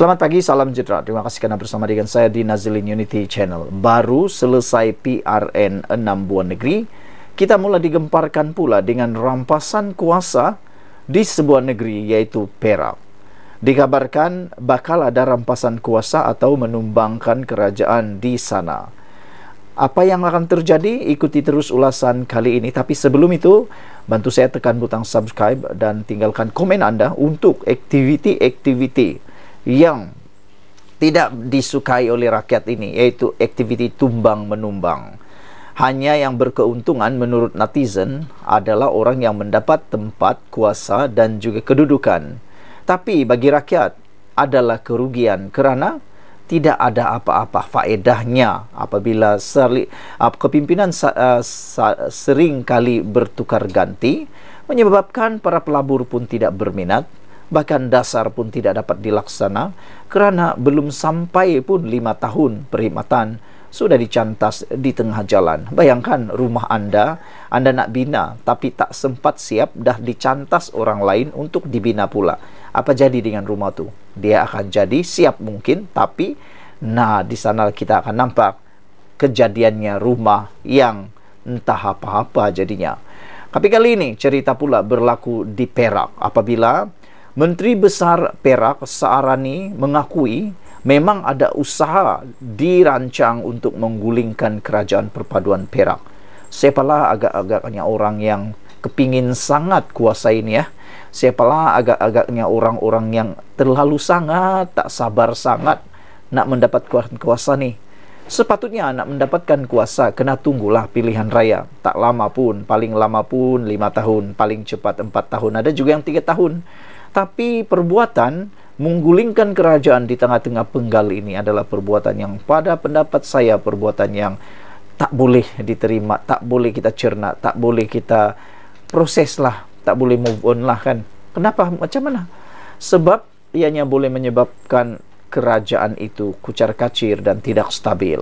Selamat pagi, salam sejahtera. Terima kasih kerana bersama dengan saya di Nazilin Unity Channel. Baru selesai PRN 6 buah negeri, kita mula digemparkan pula dengan rampasan kuasa di sebuah negeri iaitu Perak. Dikabarkan bakal ada rampasan kuasa atau menumbangkan kerajaan di sana. Apa yang akan terjadi? Ikuti terus ulasan kali ini. Tapi sebelum itu, bantu saya tekan butang subscribe dan tinggalkan komen anda untuk aktiviti-aktiviti yang tidak disukai oleh rakyat ini yaitu aktiviti tumbang menumbang. Hanya yang berkeuntungan menurut netizen adalah orang yang mendapat tempat, kuasa dan juga kedudukan. Tapi bagi rakyat adalah kerugian kerana tidak ada apa-apa faedahnya apabila seri, uh, kepimpinan sa, uh, sa, sering kali bertukar ganti menyebabkan para pelabur pun tidak berminat bahkan dasar pun tidak dapat dilaksana kerana belum sampai pun lima tahun perkhidmatan sudah dicantas di tengah jalan. Bayangkan rumah anda, anda nak bina tapi tak sempat siap dah dicantas orang lain untuk dibina pula. Apa jadi dengan rumah tu? Dia akan jadi siap mungkin tapi nah di sana kita akan nampak kejadiannya rumah yang entah apa-apa jadinya. Tapi kali ini cerita pula berlaku di Perak apabila Menteri Besar Perak Saarani mengakui memang ada usaha dirancang untuk menggulingkan kerajaan perpaduan Perak. Siapalah agak-agaknya orang yang kepingin sangat kuasa ini ya. Siapalah agak-agaknya orang-orang yang terlalu sangat tak sabar sangat nak mendapat kuasa ni. Sepatutnya nak mendapatkan kuasa kena tunggulah pilihan raya. Tak lama pun, paling lama pun 5 tahun, paling cepat 4 tahun, ada juga yang 3 tahun tapi perbuatan menggulingkan kerajaan di tengah-tengah penggal ini adalah perbuatan yang pada pendapat saya perbuatan yang tak boleh diterima, tak boleh kita cerna, tak boleh kita proseslah, tak boleh move on lah kan. Kenapa? Macam mana? Sebab ianya boleh menyebabkan kerajaan itu kucar-kacir dan tidak stabil.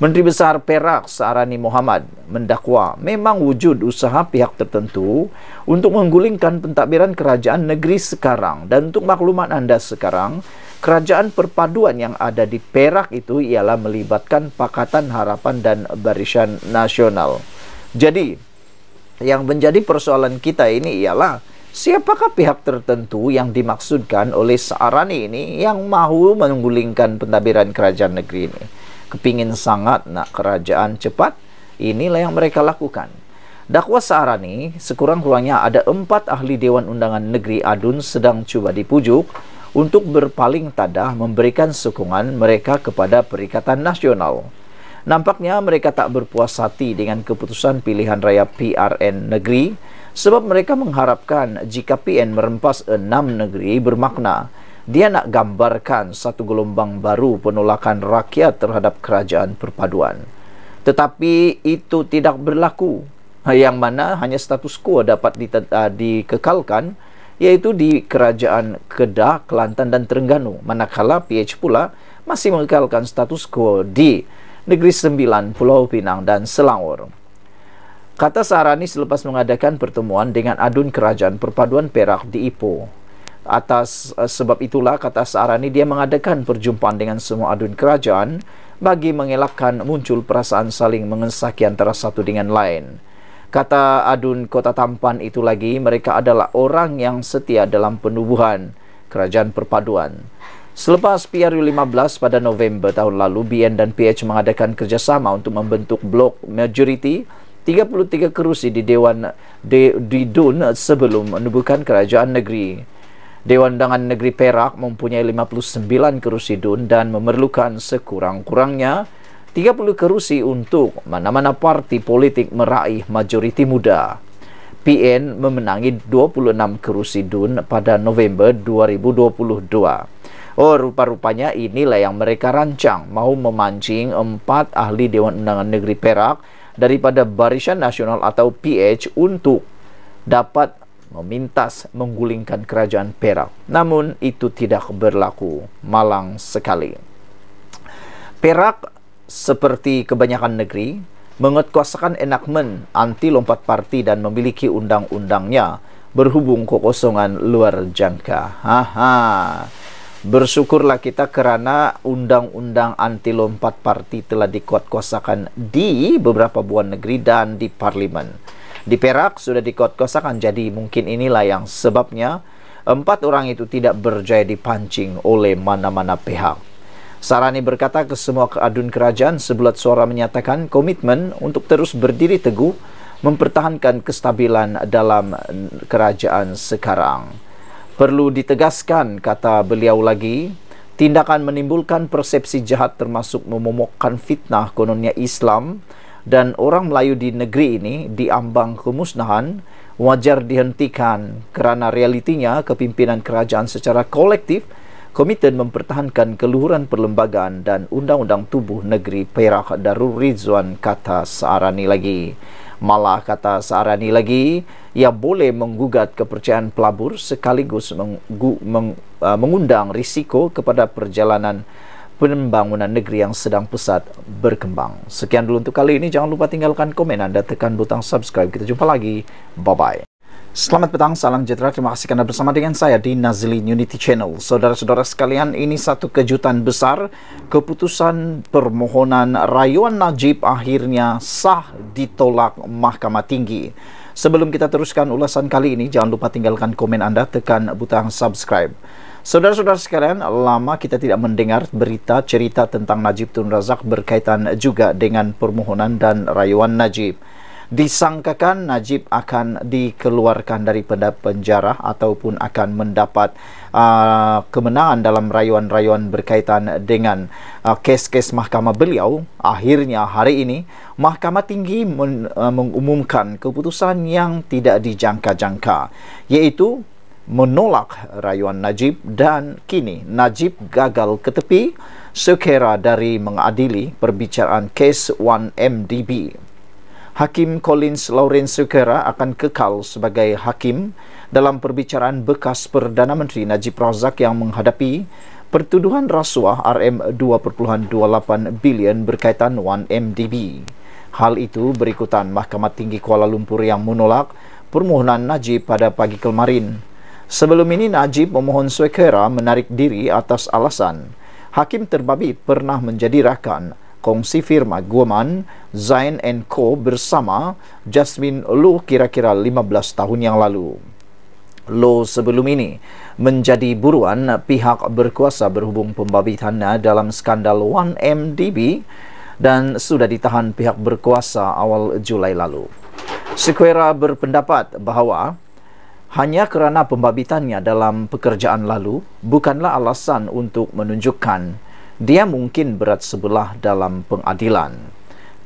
Menteri Besar Perak Sarani Muhammad mendakwa memang wujud usaha pihak tertentu untuk menggulingkan pentadbiran kerajaan negeri sekarang dan untuk maklumat anda sekarang kerajaan perpaduan yang ada di Perak itu ialah melibatkan Pakatan Harapan dan Barisan Nasional. Jadi yang menjadi persoalan kita ini ialah siapakah pihak tertentu yang dimaksudkan oleh Sarani ini yang mahu menggulingkan pentadbiran kerajaan negeri ini? kepingin sangat nak kerajaan cepat, inilah yang mereka lakukan. Dakwah Sahara ni sekurang-kurangnya ada empat ahli Dewan Undangan Negeri Adun sedang cuba dipujuk untuk berpaling tadah memberikan sokongan mereka kepada Perikatan Nasional. Nampaknya mereka tak berpuas hati dengan keputusan pilihan raya PRN negeri sebab mereka mengharapkan jika PN merempas enam negeri bermakna dia nak gambarkan satu gelombang baru penolakan rakyat terhadap kerajaan perpaduan. Tetapi itu tidak berlaku. Ha, yang mana hanya status quo dapat di, uh, dikekalkan iaitu di kerajaan Kedah, Kelantan dan Terengganu. Manakala PH pula masih mengekalkan status quo di Negeri Sembilan, Pulau Pinang dan Selangor. Kata Sarani selepas mengadakan pertemuan dengan adun kerajaan perpaduan Perak di Ipoh atas uh, sebab itulah kata Sarani dia mengadakan perjumpaan dengan semua adun kerajaan bagi mengelakkan muncul perasaan saling mengesaki antara satu dengan lain. Kata adun kota tampan itu lagi mereka adalah orang yang setia dalam penubuhan kerajaan perpaduan. Selepas PRU 15 pada November tahun lalu, BN dan PH mengadakan kerjasama untuk membentuk blok majoriti 33 kerusi di Dewan di, DUN sebelum menubuhkan kerajaan negeri. Dewan Undangan Negeri Perak mempunyai 59 kerusi DUN dan memerlukan sekurang-kurangnya 30 kerusi untuk mana-mana parti politik meraih majoriti muda. PN memenangi 26 kerusi DUN pada November 2022. Oh, rupa-rupanya inilah yang mereka rancang mau memancing empat ahli Dewan Undangan Negeri Perak daripada Barisan Nasional atau PH untuk dapat memintas menggulingkan kerajaan Perak. Namun itu tidak berlaku malang sekali. Perak seperti kebanyakan negeri mengetkuasakan enakmen anti lompat parti dan memiliki undang-undangnya berhubung kekosongan luar jangka. Haha. Bersyukurlah kita kerana undang-undang anti lompat parti telah dikuatkuasakan di beberapa buah negeri dan di parlimen di Perak sudah dikot-kosakan jadi mungkin inilah yang sebabnya empat orang itu tidak berjaya dipancing oleh mana-mana pihak. Sarani berkata ke semua keadun kerajaan sebulat suara menyatakan komitmen untuk terus berdiri teguh mempertahankan kestabilan dalam kerajaan sekarang. Perlu ditegaskan, kata beliau lagi, tindakan menimbulkan persepsi jahat termasuk memomokkan fitnah kononnya Islam dan orang Melayu di negeri ini diambang kemusnahan wajar dihentikan kerana realitinya kepimpinan kerajaan secara kolektif komited mempertahankan keluhuran perlembagaan dan undang-undang tubuh negeri Perak Darul Rizwan kata Saarani lagi. Malah kata Saarani lagi, ia boleh menggugat kepercayaan pelabur sekaligus meng- meng- uh, mengundang risiko kepada perjalanan pembangunan negeri yang sedang pusat berkembang. Sekian dulu untuk kali ini. Jangan lupa tinggalkan komen anda, tekan butang subscribe. Kita jumpa lagi. Bye-bye. Selamat petang, salam sejahtera. Terima kasih kerana bersama dengan saya di Nazli Unity Channel. Saudara-saudara sekalian, ini satu kejutan besar. Keputusan permohonan rayuan Najib akhirnya sah ditolak Mahkamah Tinggi. Sebelum kita teruskan ulasan kali ini, jangan lupa tinggalkan komen anda, tekan butang subscribe. Saudara-saudara sekalian, lama kita tidak mendengar berita cerita tentang Najib Tun Razak berkaitan juga dengan permohonan dan rayuan Najib. Disangkakan Najib akan dikeluarkan dari penjara ataupun akan mendapat uh, kemenangan dalam rayuan-rayuan berkaitan dengan uh, kes-kes mahkamah beliau. Akhirnya hari ini, Mahkamah Tinggi men- uh, mengumumkan keputusan yang tidak dijangka-jangka, yaitu menolak rayuan Najib dan kini Najib gagal ke tepi sekira dari mengadili perbicaraan kes 1MDB. Hakim Collins Lawrence Sekera akan kekal sebagai hakim dalam perbicaraan bekas Perdana Menteri Najib Razak yang menghadapi pertuduhan rasuah RM2.28 bilion berkaitan 1MDB. Hal itu berikutan Mahkamah Tinggi Kuala Lumpur yang menolak permohonan Najib pada pagi kemarin. Sebelum ini Najib memohon Swekera menarik diri atas alasan Hakim terbabi pernah menjadi rakan kongsi firma Guaman Zain Co bersama Jasmine Lu kira-kira 15 tahun yang lalu. Lu sebelum ini menjadi buruan pihak berkuasa berhubung pembabitannya dalam skandal 1MDB dan sudah ditahan pihak berkuasa awal Julai lalu. Sekuera berpendapat bahawa hanya kerana pembabitannya dalam pekerjaan lalu bukanlah alasan untuk menunjukkan dia mungkin berat sebelah dalam pengadilan.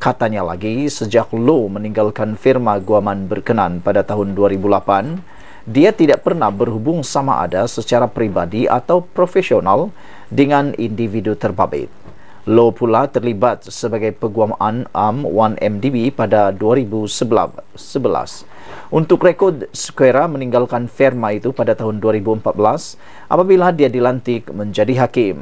Katanya lagi, sejak Lo meninggalkan firma Guaman berkenan pada tahun 2008, dia tidak pernah berhubung sama ada secara pribadi atau profesional dengan individu terbabit. Low pula terlibat sebagai peguam am um, 1MDB pada 2011. Untuk rekod, Sukera meninggalkan firma itu pada tahun 2014 apabila dia dilantik menjadi hakim.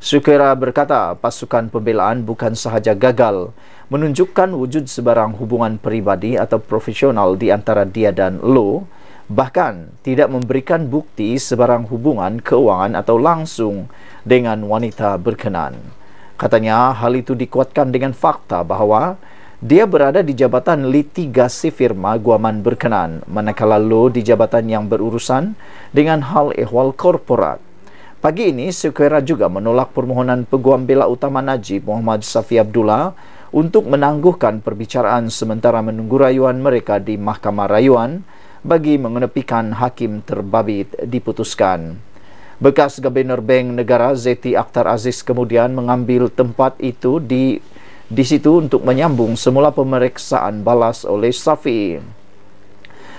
Sukera berkata pasukan pembelaan bukan sahaja gagal menunjukkan wujud sebarang hubungan peribadi atau profesional di antara dia dan lo, bahkan tidak memberikan bukti sebarang hubungan keuangan atau langsung dengan wanita berkenan. Katanya hal itu dikuatkan dengan fakta bahawa dia berada di jabatan litigasi firma Guaman berkenan manakala Lo di jabatan yang berurusan dengan hal ehwal korporat. Pagi ini, Sekwera juga menolak permohonan Peguam Bela Utama Najib Muhammad Safi Abdullah untuk menangguhkan perbicaraan sementara menunggu rayuan mereka di Mahkamah Rayuan bagi mengenepikan hakim terbabit diputuskan. Bekas Gubernur Bank Negara Zeti Akhtar Aziz kemudian mengambil tempat itu di di situ untuk menyambung semula pemeriksaan balas oleh Safi.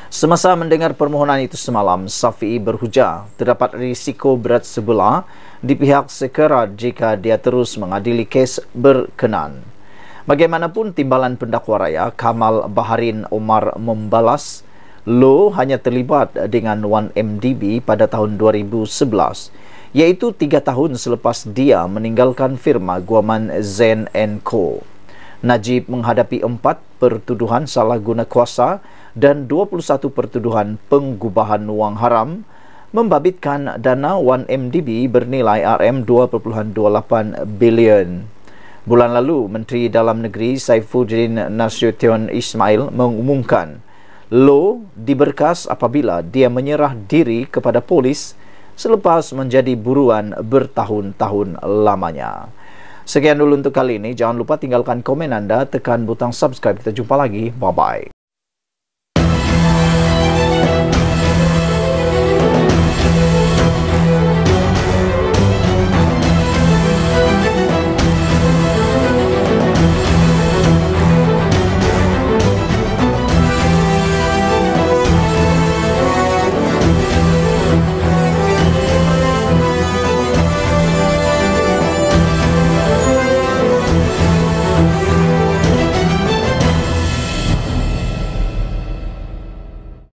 Semasa mendengar permohonan itu semalam, Safi berhujah terdapat risiko berat sebelah di pihak sekerat jika dia terus mengadili kes berkenan. Bagaimanapun timbalan pendakwa raya Kamal Baharin Omar membalas, Lo hanya terlibat dengan 1MDB pada tahun 2011, iaitu tiga tahun selepas dia meninggalkan firma guaman Zen Co. Najib menghadapi empat pertuduhan salah guna kuasa dan 21 pertuduhan penggubahan wang haram membabitkan dana 1MDB bernilai RM2.28 bilion. Bulan lalu, Menteri Dalam Negeri Saifuddin Nasution Ismail mengumumkan Lo diberkas apabila dia menyerah diri kepada polis selepas menjadi buruan bertahun-tahun lamanya. Sekian dulu untuk kali ini. Jangan lupa tinggalkan komen anda, tekan butang subscribe. Kita jumpa lagi. Bye-bye.